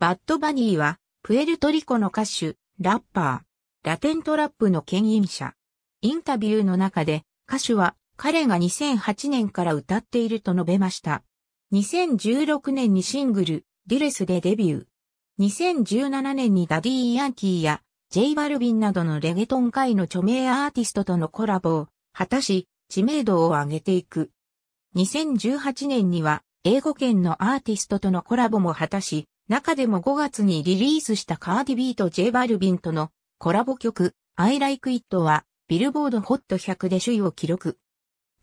バッドバニーは、プエルトリコの歌手、ラッパー、ラテントラップの牽引者。インタビューの中で、歌手は、彼が2008年から歌っていると述べました。2016年にシングル、デュレスでデビュー。2017年にダディ・ヤンキーや、ジェイ・バルビンなどのレゲトン界の著名アーティストとのコラボを果たし、知名度を上げていく。2018年には、英語圏のアーティストとのコラボも果たし、中でも5月にリリースしたカーディビーと J バルビンとのコラボ曲 I Like It はビルボードホット100で首位を記録。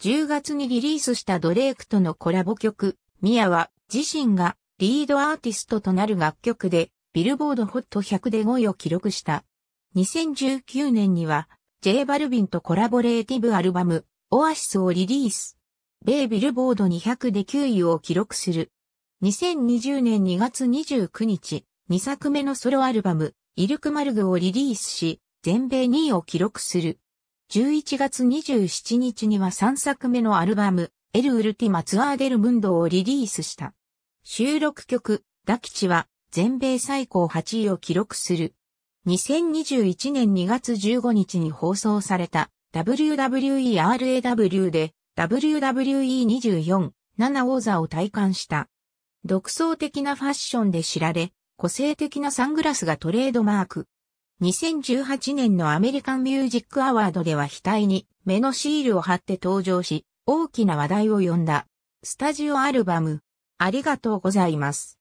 10月にリリースしたドレイクとのコラボ曲ミアは自身がリードアーティストとなる楽曲でビルボードホット100で5位を記録した。2019年には J バルビンとコラボレーティブアルバムオアシスをリリース。米ビルボード200で9位を記録する。2020年2月29日、2作目のソロアルバム、イルクマルグをリリースし、全米2位を記録する。11月27日には3作目のアルバム、エル・ウルティマ・ツアー・デル・ムンドをリリースした。収録曲、ダキチは全米最高8位を記録する。2021年2月15日に放送された WWERAW で WWE24-7 王座を体感した。独創的なファッションで知られ、個性的なサングラスがトレードマーク。2018年のアメリカンミュージックアワードでは額に目のシールを貼って登場し、大きな話題を呼んだ。スタジオアルバム、ありがとうございます。